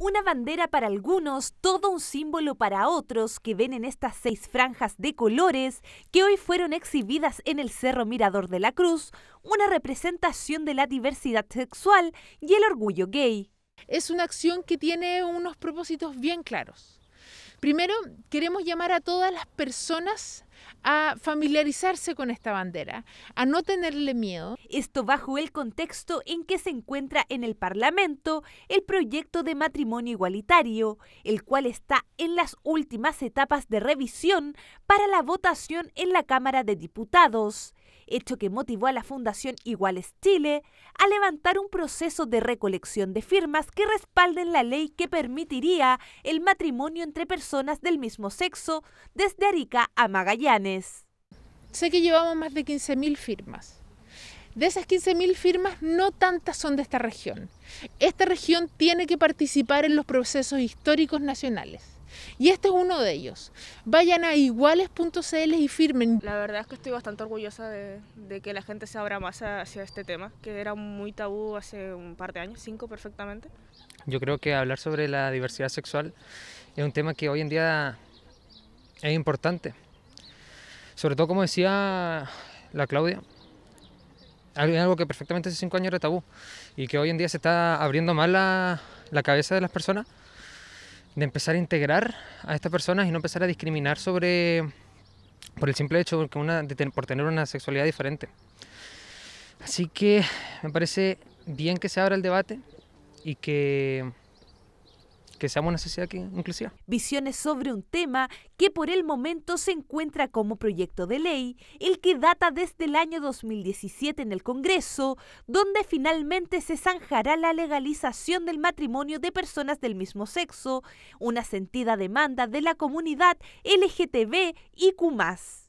Una bandera para algunos, todo un símbolo para otros que ven en estas seis franjas de colores que hoy fueron exhibidas en el Cerro Mirador de la Cruz, una representación de la diversidad sexual y el orgullo gay. Es una acción que tiene unos propósitos bien claros. Primero, queremos llamar a todas las personas a familiarizarse con esta bandera, a no tenerle miedo. Esto bajo el contexto en que se encuentra en el Parlamento el proyecto de matrimonio igualitario, el cual está en las últimas etapas de revisión para la votación en la Cámara de Diputados hecho que motivó a la Fundación Iguales Chile a levantar un proceso de recolección de firmas que respalden la ley que permitiría el matrimonio entre personas del mismo sexo desde Arica a Magallanes. Sé que llevamos más de 15.000 firmas. De esas 15.000 firmas, no tantas son de esta región. Esta región tiene que participar en los procesos históricos nacionales. Y este es uno de ellos. Vayan a iguales.cl y firmen. La verdad es que estoy bastante orgullosa de, que la gente se abra más hacia este tema, que era muy tabú hace un par de años, cinco perfectamente. Yo creo que hablar sobre la diversidad sexual es un tema que hoy en día es importante. Sobre todo, como decía la Claudia, algo que perfectamente hace cinco años era tabú y que hoy en día se está abriendo más la cabeza de las personas de empezar a integrar a estas personas y no empezar a discriminar sobre por el simple hecho de, una, por tener una sexualidad diferente. Así que me parece bien que se abra el debate y que que seamos una sociedad inclusiva. Visiones sobre un tema que por el momento se encuentra como proyecto de ley, el que data desde el año 2017 en el Congreso, donde finalmente se zanjará la legalización del matrimonio de personas del mismo sexo, una sentida demanda de la comunidad LGTB y CUMAS.